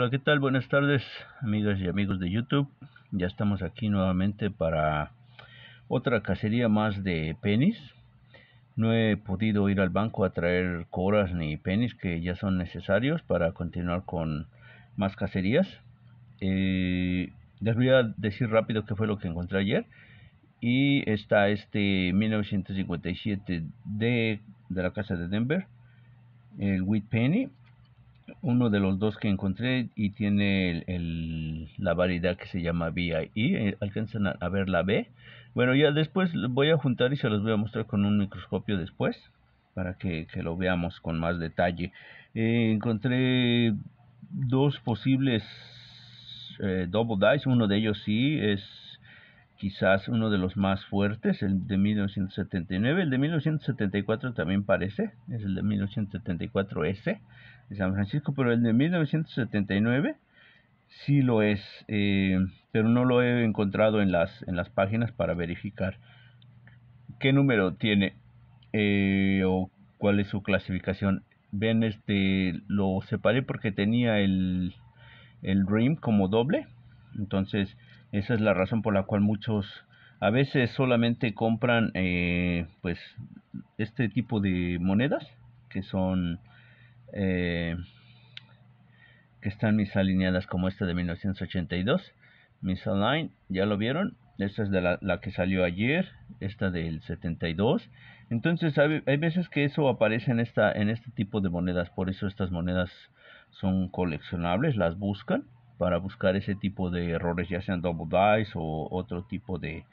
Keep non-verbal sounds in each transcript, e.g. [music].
Hola, ¿qué tal? Buenas tardes, amigas y amigos de YouTube. Ya estamos aquí nuevamente para otra cacería más de penis. No he podido ir al banco a traer coras ni penis que ya son necesarios para continuar con más cacerías. Eh, les voy a decir rápido qué fue lo que encontré ayer. Y está este 1957 de, de la casa de Denver, el Wheat Penny uno de los dos que encontré y tiene el, la variedad que se llama VII. E, eh, alcanzan a, ver la B. Bueno, ya después voy a juntar y se los voy a mostrar con un microscopio después para que, lo veamos con más detalle. Eh, encontré dos posibles eh, double dice. Uno de ellos sí es quizás uno de los más fuertes, el de 1979. El de 1974 también parece, es el de 1974S de San Francisco, pero el de 1979 sí lo es, eh, pero no lo he encontrado en las, en las páginas para verificar qué número tiene eh, o cuál es su clasificación. Ven, este lo separé porque tenía el, el RIM como doble, entonces esa es la razón por la cual muchos a veces solamente compran eh, pues este tipo de monedas que son eh, que están mis alineadas como esta de 1982 mis online, ya lo vieron esta es de la, que salió ayer esta del 72 entonces hay, veces que eso aparece en esta en este tipo de monedas por eso estas monedas son coleccionables las buscan para buscar ese tipo de errores, ya sean double dice o otro tipo de,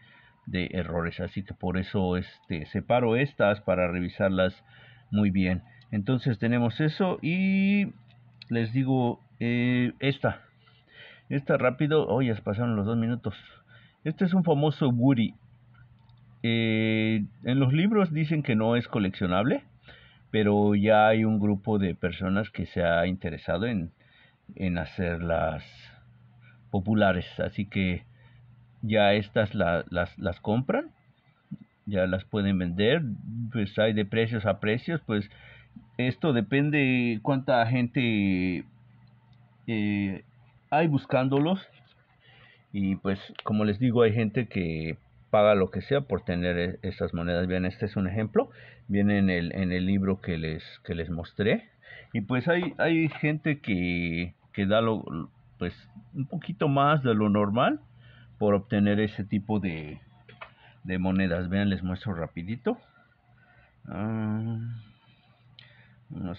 errores. Así que por eso este, separo estas para revisarlas muy bien. Entonces tenemos eso y les digo eh, esta. Esta rápido, hoy oh, ya pasaron los dos minutos. Este es un famoso Woody. Eh, en los libros dicen que no es coleccionable, pero ya hay un grupo de personas que se ha interesado en en hacerlas populares. Así que ya estas las, las compran, ya las pueden vender, pues hay de precios a precios, pues esto depende cuánta gente eh, hay buscándolos y pues como les digo hay gente que paga lo que sea por tener e, estas monedas. Bien, este es un ejemplo. Viene en el, en el libro que les, que les mostré. Y pues hay, hay gente que, que da pues un poquito más de lo normal por obtener ese tipo de, monedas. Vean, les muestro rapidito. vamos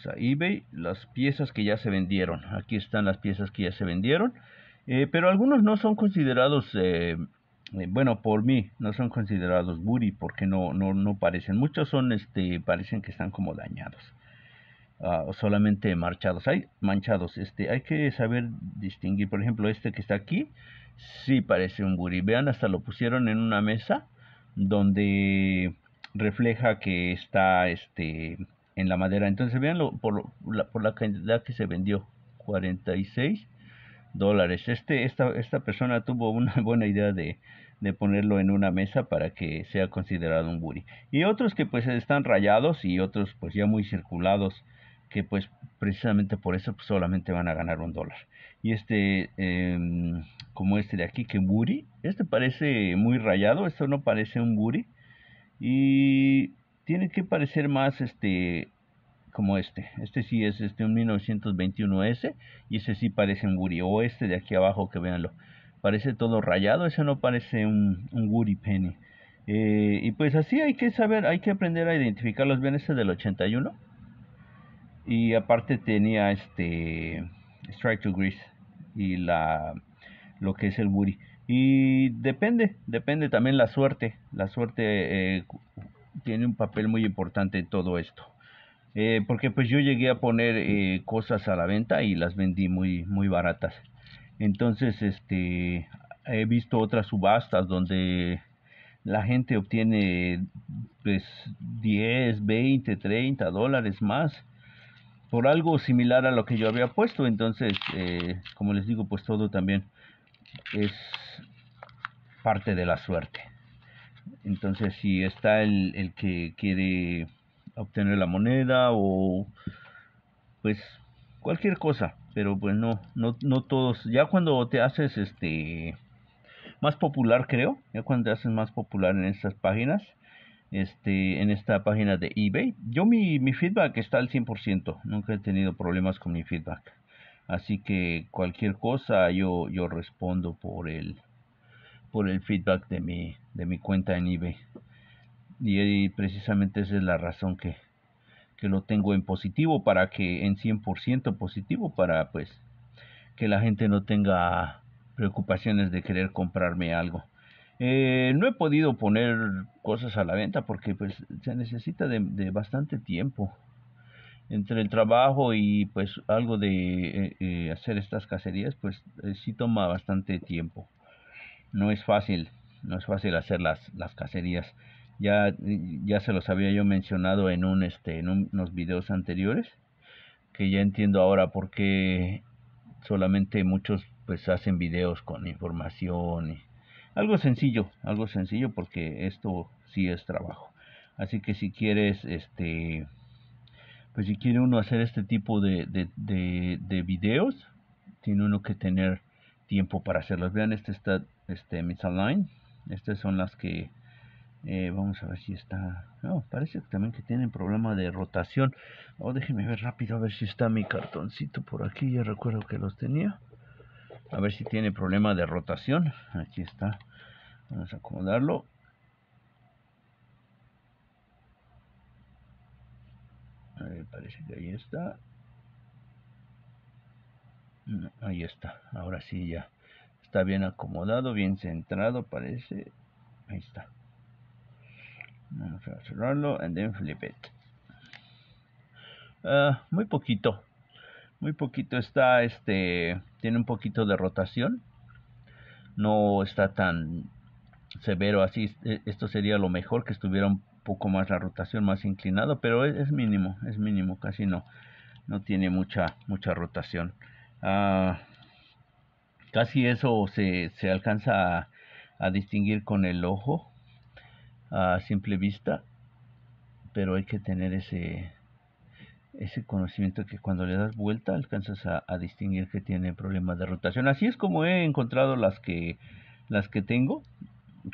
ah, a eBay, las piezas que ya se vendieron. Aquí están las piezas que ya se vendieron. Eh, pero algunos no son considerados, eh, eh, bueno, por mí, no son considerados buri porque no, no, no parecen. Muchos son, este, parecen que están como dañados. Ah, solamente marchados, hay manchados. Este, hay que saber distinguir, por ejemplo, este que está aquí, Si parece un buri. Vean, hasta lo pusieron en una mesa donde refleja que está este, en la madera. Entonces, veanlo por la, por la cantidad que se vendió, 46 dólares. Este, esta, esta persona tuvo una [laughs] buena idea de, ponerlo en una mesa para que sea considerado un buri. Y otros que pues están rayados y otros pues ya muy circulados que pues precisamente por eso pues, solamente van a ganar un dólar. Y este, em, como este de aquí, que Buri, este parece muy rayado, esto no parece un Buri. Y tiene que parecer más este como este. Este sí es este un 1921S y ese sí parece un Guri. O este de aquí abajo que véanlo. Parece todo rayado, ese no parece un, un Penny. Eh, y pues así hay que saber, hay que aprender a identificar los bienes del 81 y aparte tenía este Strike to Grease y la lo que es el buri Y depende, depende también la suerte. La suerte eh, tiene un papel muy importante en todo esto. Eh, porque pues yo llegué a poner eh, cosas a la venta y las vendí muy, muy baratas. Entonces, este, he visto otras subastas donde la gente obtiene pues 10, 20, 30 dólares más por algo similar a lo que yo había puesto. Entonces, eh, como les digo, pues todo también es parte de la suerte. Entonces, si está el, el que quiere obtener la moneda o pues cualquier cosa, pero pues no, no, no todos. Ya cuando te haces este más popular, creo, ya cuando te haces más popular en estas páginas, este, en esta página de eBay. Yo mi, mi feedback está al 100%, nunca he tenido problemas con mi feedback. Así que cualquier cosa yo, yo respondo por el, por el feedback de mi, de mi cuenta en eBay. Y, precisamente esa es la razón que, que lo tengo en positivo para que en 100% positivo para pues que la gente no tenga preocupaciones de querer comprarme algo. Eh, no he podido poner cosas a la venta porque pues, se necesita de, de bastante tiempo entre el trabajo y pues algo de eh, eh, hacer estas cacerías pues sí toma bastante tiempo no es fácil no es fácil hacer las, las cacerías ya, ya se los había yo mencionado en un este en unos videos anteriores que ya entiendo ahora Porque... solamente muchos pues hacen videos con información y, algo sencillo, algo sencillo porque esto sí es trabajo. Así que si quieres, este, pues si quiere uno hacer este tipo de, de, de, de videos, tiene uno que tener tiempo para hacerlos. Vean, este está, este online. Estas son las que, eh, vamos a ver si está, no, parece que también que tienen problema de rotación. Oh, déjenme ver rápido a ver si está mi cartoncito por aquí, ya recuerdo que los tenía a ver si tiene problema de rotación aquí está vamos a acomodarlo parece que ahí está mm, ahí está ahora sí ya está bien acomodado bien centrado parece ahí está vamos a cerrarlo and then flip it ah, muy poquito muy poquito está este tiene un poquito de rotación no está tan severo así e, esto sería lo mejor que estuviera un poco más la rotación más inclinado pero es, mínimo es mínimo casi no no tiene mucha mucha rotación ah, casi eso se, se alcanza a, distinguir con el ojo a simple vista pero hay que tener ese ese conocimiento que cuando le das vuelta alcanzas a, distinguir que tiene problemas de rotación. Así es como he encontrado las que las que tengo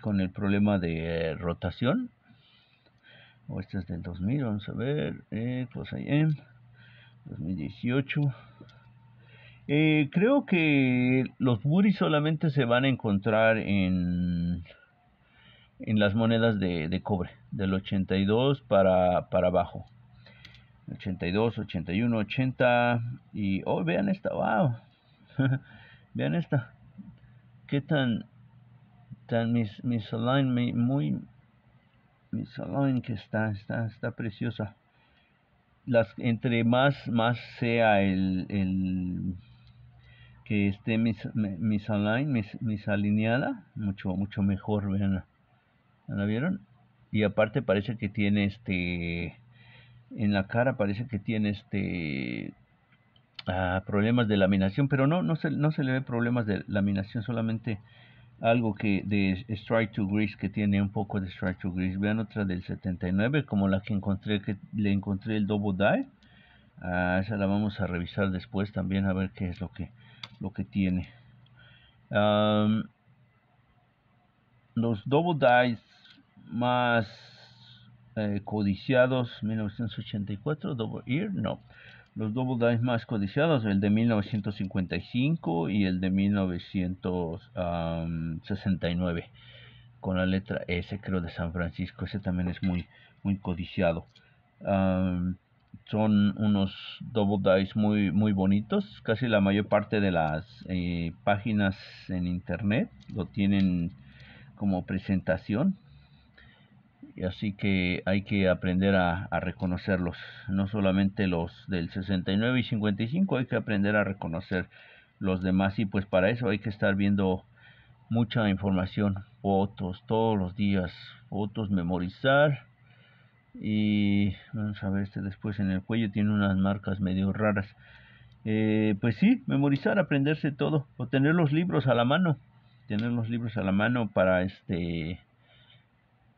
con el problema de eh, rotación. O este es del 2000, vamos a ver. en eh, 2018. Pues eh, creo que los buris solamente se van a encontrar en en las monedas de, de cobre del 82 para, para abajo 82, 81, 80. Y oh, vean esta, wow. [laughs] vean esta. Qué tan, tan mis, align, muy. muy align que está, está, está preciosa. Las, entre más, más sea el, que esté mis, align mis, alineada mucho, mucho mejor, vean. ¿La vieron? Y aparte parece que tiene este en la cara, parece que tiene este ah, problemas de laminación, pero no, no se, no se le ve problemas de laminación, solamente algo que de Strike to Grease que tiene un poco de Strike to Grease. Vean otra del 79 como la que encontré que le encontré el Double Die. Ah, esa la vamos a revisar después también a ver qué es lo que lo que tiene. los Double Dies más eh, codiciados 1984, Double no. Los Double Dice más codiciados, el de 1955 y el de 1969, con la letra S, creo, de San Francisco. Ese también es muy, muy codiciado. son unos double dice muy muy bonitos casi la mayor parte de las eh, páginas en internet lo tienen como presentación y así que hay que aprender a, reconocerlos, no solamente los del 69 y 55, hay que aprender a reconocer los demás y pues para eso hay que estar viendo mucha información, fotos todos los días, fotos memorizar y vamos a ver este después en el cuello tiene unas marcas medio raras. Eh, pues sí, memorizar, aprenderse todo o tener los libros a la mano, tener los libros a la mano para este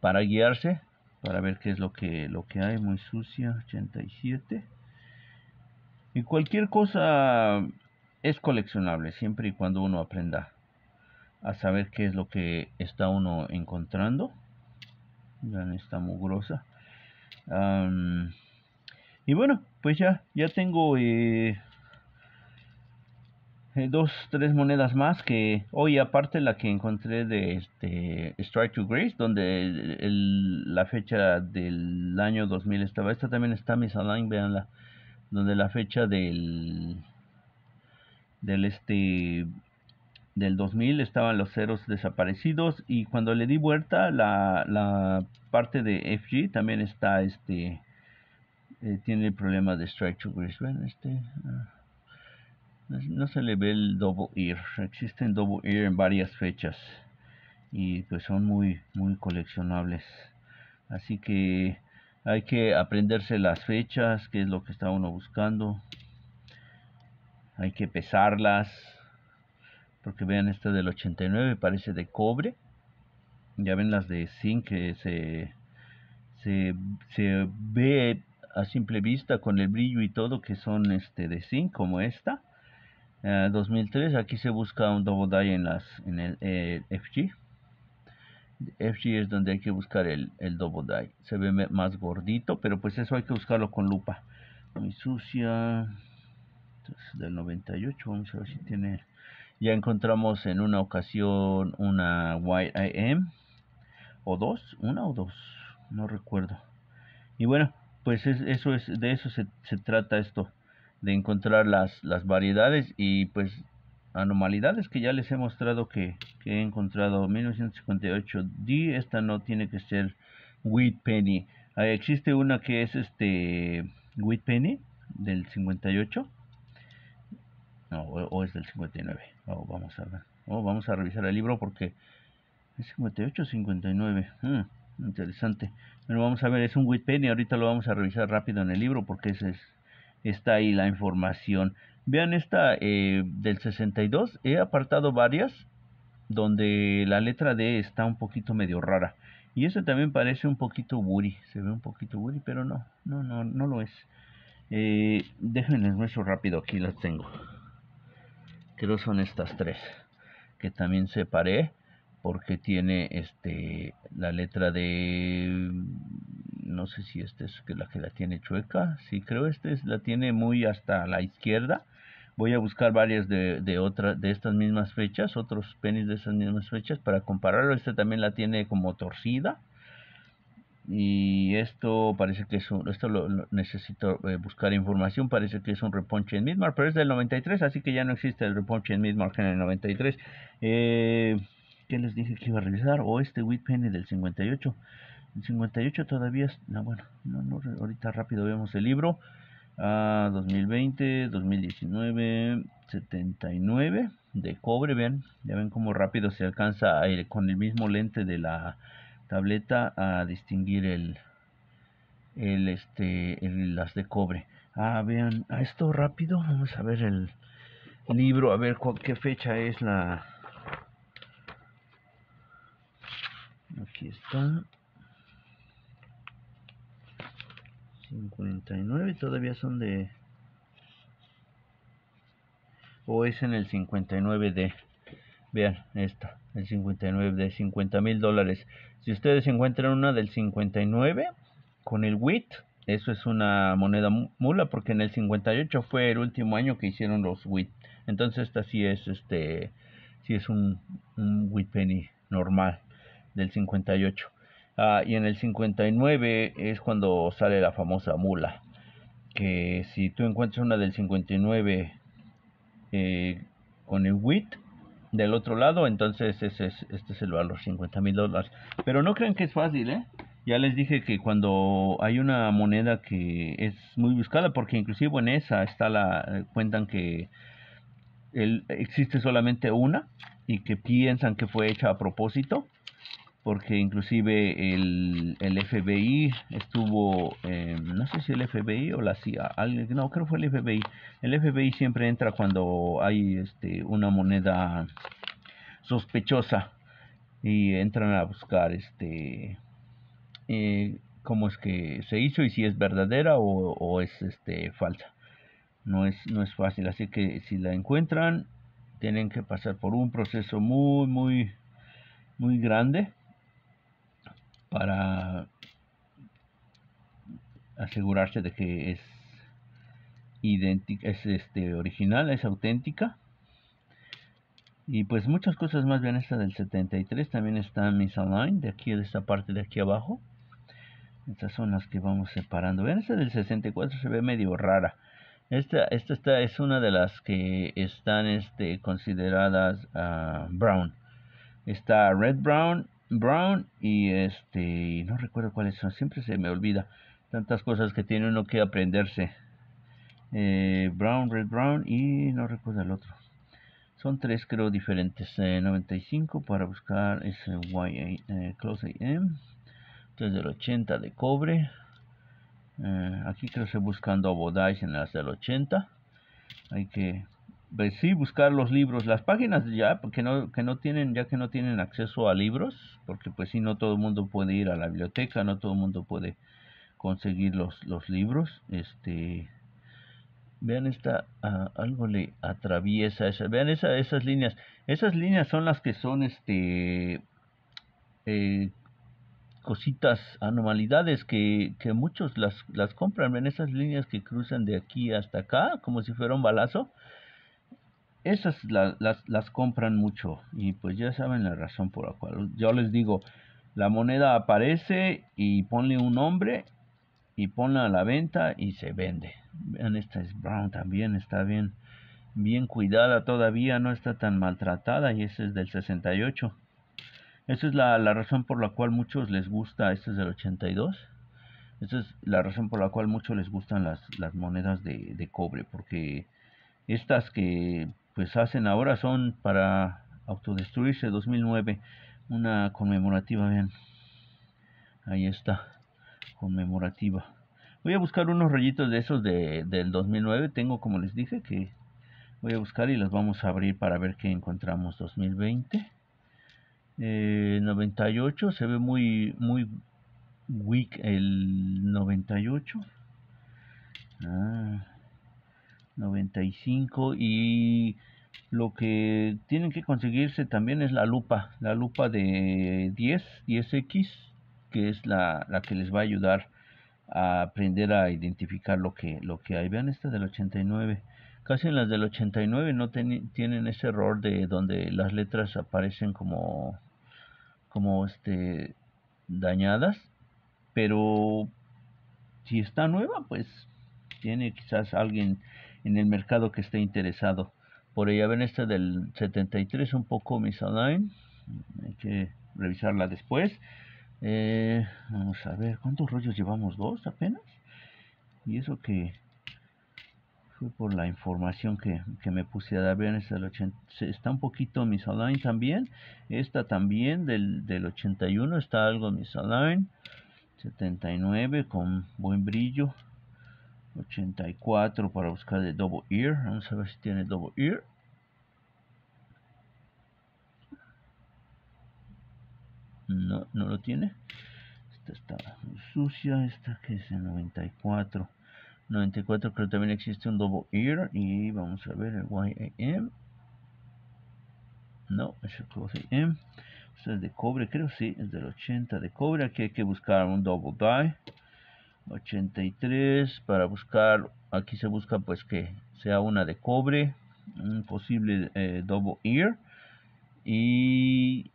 para guiarse, para ver qué es lo que, lo que hay, muy sucia, 87. Y cualquier cosa es coleccionable, siempre y cuando uno aprenda a saber qué es lo que está uno encontrando. en esta mugrosa. y bueno, pues ya, ya tengo... Eh, eh, dos, tres monedas más que hoy aparte la que encontré de este Strike to Grace, donde el, la fecha del año 2000 estaba. Esta también está vean veanla, donde la fecha del del este del 2000 estaban los ceros desaparecidos y cuando le di vuelta la, la parte de FG también está este eh, tiene el problema de Strike to Grace. Ven, este. Ah no se le ve el double ear existen double ear en varias fechas y pues son muy muy coleccionables así que hay que aprenderse las fechas que es lo que está uno buscando hay que pesarlas porque vean esta del 89 parece de cobre ya ven las de zinc que se, se, se ve a simple vista con el brillo y todo que son este de zinc como esta 2003 eh, aquí se busca un double die en las en el eh, FG FG es donde hay que buscar el, el double die se ve más gordito pero pues eso hay que buscarlo con lupa muy sucia del 98 vamos a ver si tiene ya encontramos en una ocasión una white o dos una o dos no recuerdo y bueno pues eso es de eso se, se trata esto de encontrar las, las variedades y pues anomalidades que ya les he mostrado que, he encontrado 1958D esta no tiene que ser wheat penny ah, existe una que es este wheat penny del 58 no, o, es del 59 oh, vamos a ver oh, vamos a revisar el libro porque es 58 59 hmm, interesante bueno vamos a ver es un wheat penny ahorita lo vamos a revisar rápido en el libro porque ese es está ahí la información. Vean esta eh, del 62, he apartado varias donde la letra D está un poquito medio rara. Y eso también parece un poquito buri, se ve un poquito buri, pero no, no, no, no lo es. Eh, déjenles nuestro rápido, aquí las tengo. Creo son estas tres, que también separé porque tiene este la letra de no sé si esta es la que la tiene chueca, sí creo esta es la tiene muy hasta la izquierda. Voy a buscar varias de, otras de estas mismas fechas, otros penis de esas mismas fechas para compararlo. este también la tiene como torcida y esto parece que es un, esto lo, necesito eh, buscar información, parece que es un reponche en Midmark pero es del 93, así que ya no existe el reponche en Midmark en el 93. Eh, ¿Qué les dije que iba a revisar? O oh, este este Penny del 58. 58 todavía es, no, bueno, no, ahorita rápido vemos el libro. a 2020, 2019, 79 de cobre, vean, ya ven cómo rápido se alcanza a ir con el mismo lente de la tableta a distinguir el, el este, las de cobre. Ah, vean, a esto rápido, vamos a ver el libro, a ver cuál, qué fecha es la... Aquí está. 59 todavía son de o es en el 59 de vean esta el 59 de 50 mil dólares si ustedes encuentran una del 59 con el WIT eso es una moneda mula porque en el 58 fue el último año que hicieron los WIT entonces esta sí es este si es un, un WIT penny normal del 58 Ah, y en el 59 es cuando sale la famosa mula. Que si tú encuentras una del 59 eh, con el WIT del otro lado, entonces es, este es el valor, 50 mil dólares. Pero no crean que es fácil, ¿eh? Ya les dije que cuando hay una moneda que es muy buscada, porque inclusive en esa está la cuentan que existe solamente una y que piensan que fue hecha a propósito porque inclusive el, FBI estuvo, eh, no sé si el FBI o la CIA, no, creo fue el FBI. El FBI siempre entra cuando hay este, una moneda sospechosa y entran a buscar este eh, cómo es que se hizo y si es verdadera o, es este falsa. No es, no es fácil, así que si la encuentran, tienen que pasar por un proceso muy, muy, muy grande para asegurarse de que es idéntica, es este original, es auténtica. Y pues muchas cosas más bien esta del 73 también está Online. de aquí de esta parte de aquí abajo. Estas son las que vamos separando. Vean, esta del 64 se ve medio rara. Esta, esta, es una de las que están este, consideradas ah, brown. Está red brown, Brown y este, no recuerdo cuáles son, siempre se me olvida tantas cosas que tiene uno que aprenderse. Eh, Brown, Red Brown y no recuerdo el otro. Son tres creo diferentes. 95 eh, para buscar ese eh, YA, Close AM. Entonces del 80 de cobre. aquí creo que buscando Bodice en las del 80. Hay que pues sí, buscar los libros, las páginas ya porque no, que no tienen, ya que no tienen acceso a libros, porque pues si no todo el mundo puede ir a la biblioteca, no todo el mundo puede conseguir los, los libros, este vean esta algo le atraviesa esa, vean esa, esas líneas, esas líneas son las que son este eh, cositas, anomalidades que, que muchos las, las compran, ven esas líneas que cruzan de aquí hasta acá, como si fuera un balazo, esas las, compran mucho y pues ya saben la razón por la cual yo les digo la moneda aparece y ponle un nombre y ponla a la venta y se vende vean esta es brown también está bien bien cuidada todavía no está tan maltratada y esa es del 68 esa es la, razón por la cual muchos les gusta este es del 82 esa es la razón por la cual muchos les gustan las, monedas de, de cobre porque estas que pues hacen ahora son para autodestruirse 2009 una conmemorativa vean ahí está conmemorativa voy a buscar unos rollitos de esos de, del 2009 tengo como les dije que voy a buscar y los vamos a abrir para ver qué encontramos 2020 eh, 98 se ve muy muy weak el 98 ah 95 y lo que tienen que conseguirse también es la lupa la lupa de 10 10x que es la, la que les va a ayudar a aprender a identificar lo que lo que hay vean esta del 89 casi en las del 89 no tienen ese error de donde las letras aparecen como como este dañadas pero si está nueva pues tiene quizás alguien en el mercado que esté interesado. Por ella ven esta del 73, un poco mis online Hay que revisarla después. Eh, vamos a ver, ¿cuántos rollos llevamos? ¿Dos apenas? Y eso que fue por la información que, me puse a dar. Vean, esta del 80, está un poquito mis online también. Esta también del, 81 está algo online 79 con buen brillo. 84 para buscar de double ear. Vamos a ver si tiene double ear. No, no lo tiene. Esta está muy sucia. Esta que es el 94. 94 creo que también existe un double ear. Y vamos a ver el YAM. No, es el Close AM este es de cobre, creo sí. Es del 80 de cobre. Aquí hay que buscar un double die. 83 para buscar aquí se busca pues que sea una de cobre un posible eh, double ear y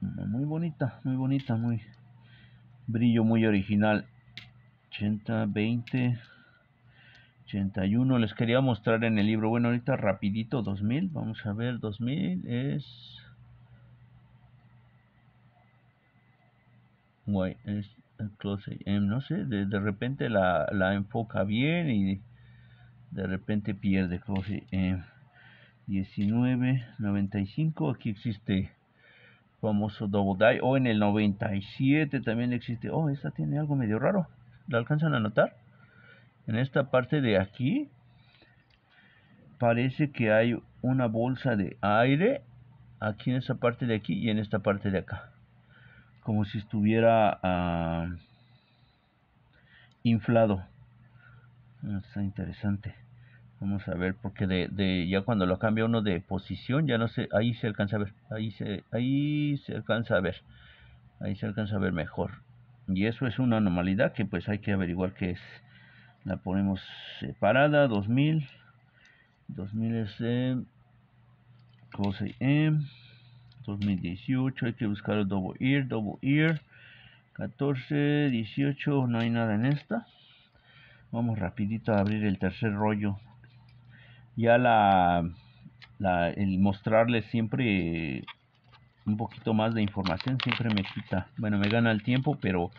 muy bonita muy bonita muy brillo muy original 80 20 81 les quería mostrar en el libro bueno ahorita rapidito 2000 vamos a ver 2000 es guay es close, eh, no sé, de, repente la, enfoca bien y de repente pierde close, eh, 1995 aquí existe famoso double die o en el 97 también existe oh esta tiene algo medio raro la alcanzan a notar en esta parte de aquí parece que hay una bolsa de aire aquí en esta parte de aquí y en esta parte de acá como si estuviera ah, inflado. Mm, está interesante. Vamos a ver, porque de, ya cuando lo cambia uno de posición, ya no sé, ahí se alcanza a ver, ahí se, ahí se alcanza a ver, ahí se alcanza a ver mejor. Y eso es una anomalidad que pues hay que averiguar qué es. La ponemos separada, 2000, 2000 es eh, M. 2018 hay que buscar el double ear double ear 14 18 no hay nada en esta vamos rapidito a abrir el tercer rollo ya la, el mostrarles siempre un poquito más de información siempre me quita bueno me gana el tiempo pero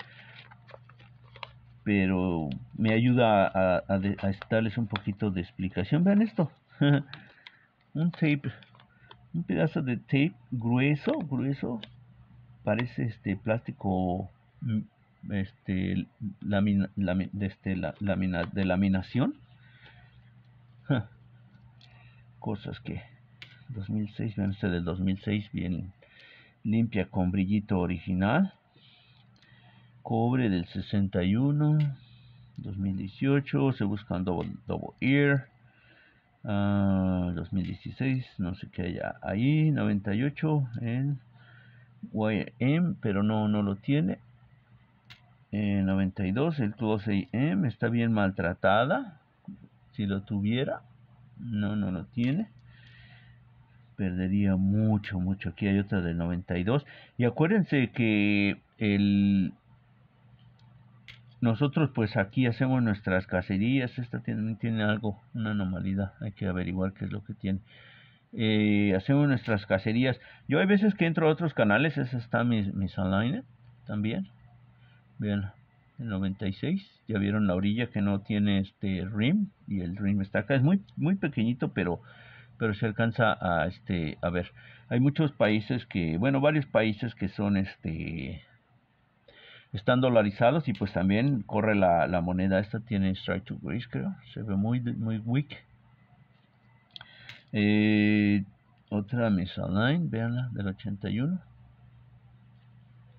pero me ayuda a, darles un poquito de explicación. Vean esto. [laughs] un tape un pedazo de tape grueso, grueso, parece este plástico mm, este, este de, laminación. Cosas que 2006, este del 2006, bien limpia con brillito original. Cobre del 61, 2018, se buscan double, double ear. 2016, ah, no sé qué haya ahí, 98 en YM, pero no, no lo tiene. 92 eh, el 12 m está bien maltratada. Si lo tuviera, no, no lo tiene. Perdería mucho, mucho. Aquí hay otra del 92. Y acuérdense que el nosotros pues aquí hacemos nuestras cacerías, esta tiene, tiene algo, una anomalía, hay que averiguar qué es lo que tiene. Eh, hacemos nuestras cacerías. Yo hay veces que entro a otros canales, esa está mi, mi también. Vean, el 96, ya vieron la orilla que no tiene este rim y el rim está acá, es muy, muy pequeñito pero pero se alcanza a este a ver hay muchos países que bueno varios países que son este están dolarizados y pues también corre la, moneda esta tiene strike to grace creo se ve muy muy weak eh, Otra otra Line, veanla del 81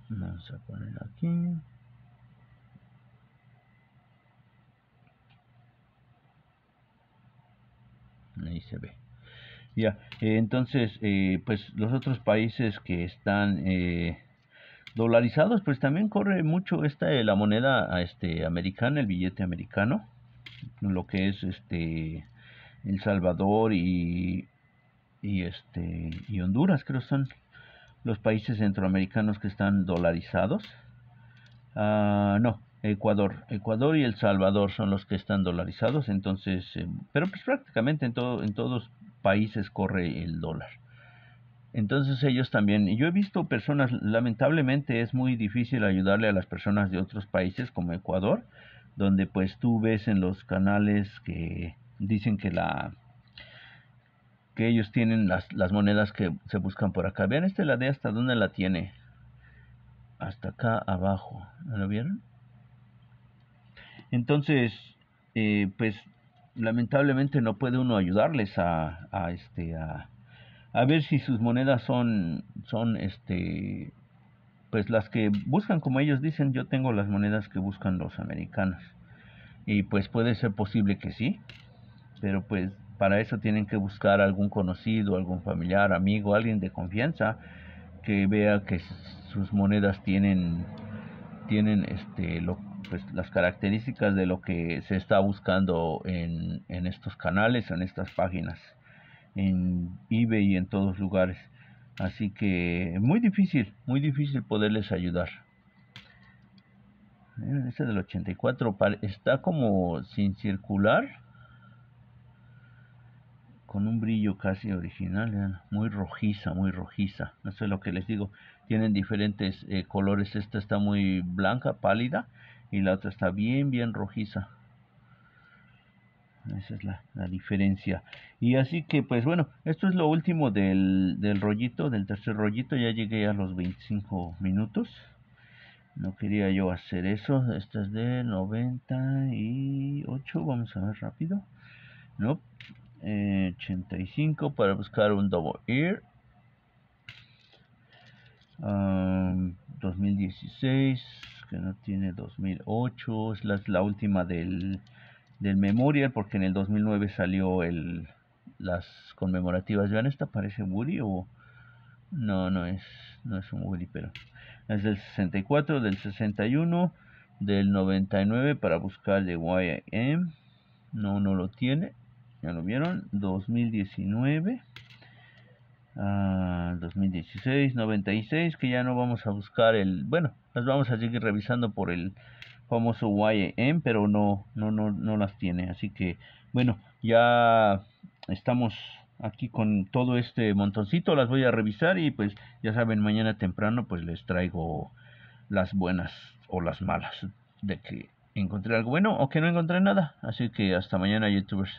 vamos a poner aquí ahí se ve ya eh, entonces eh, pues los otros países que están dolarizados, pues también corre mucho esta eh, la moneda ah, este americana, el billete americano, lo que es este El Salvador y este y Honduras, creo son los países centroamericanos que están dolarizados. Ah, no, Ecuador, Ecuador y El Salvador son los que están dolarizados, entonces, em, pero pues prácticamente en todo en todos países corre el dólar. Entonces ellos también, yo he visto personas, lamentablemente es muy difícil ayudarle a las personas de otros países como Ecuador, donde pues tú ves en los canales que dicen que la que ellos tienen las, monedas que se buscan por acá. Vean este la de hasta dónde la tiene. Hasta acá abajo. ¿No ¿Lo vieron? Entonces, eh, pues lamentablemente no puede uno ayudarles a, a este a, a ver si sus monedas son, son este, pues las que buscan, como ellos dicen, yo tengo las monedas que buscan los americanos. Y pues puede ser posible que sí, pero pues para eso tienen que buscar algún conocido, algún familiar, amigo, alguien de confianza que vea que sus monedas tienen tienen este lo, pues las características de lo que se está buscando en, en estos canales, en estas páginas en eBay y en todos lugares. Así que muy difícil, muy difícil poderles ayudar. Este del 84 está como sin circular, con un brillo casi original, muy rojiza, muy rojiza. no sé lo que les digo. Tienen diferentes eh, colores. Esta está muy blanca, pálida, y la otra está bien, bien rojiza esa es la, la, diferencia y así que pues bueno esto es lo último del, rollito del tercer rollito ya llegué a los 25 minutos no quería yo hacer eso esta es de 98 vamos a ver rápido no 85 eh, para buscar un double ear 2016 um, que no tiene 2008 es la, la última del del Memorial, porque en el 2009 salió el, las conmemorativas. Vean, esta parece Woody o... No, no es, no es un Woody, pero es del 64, del 61, del 99 para buscar de YM. No, no lo tiene. Ya lo vieron. 2019. 2016, 96, que ya no vamos a buscar el... Bueno, las vamos a seguir revisando por el famoso YM, pero no, no, no, no las tiene. Así que, bueno, ya estamos aquí con todo este montoncito. Las voy a revisar y pues ya saben, mañana temprano pues les traigo las buenas o las malas de que encontré algo bueno o que no encontré nada. Así que hasta mañana, youtubers.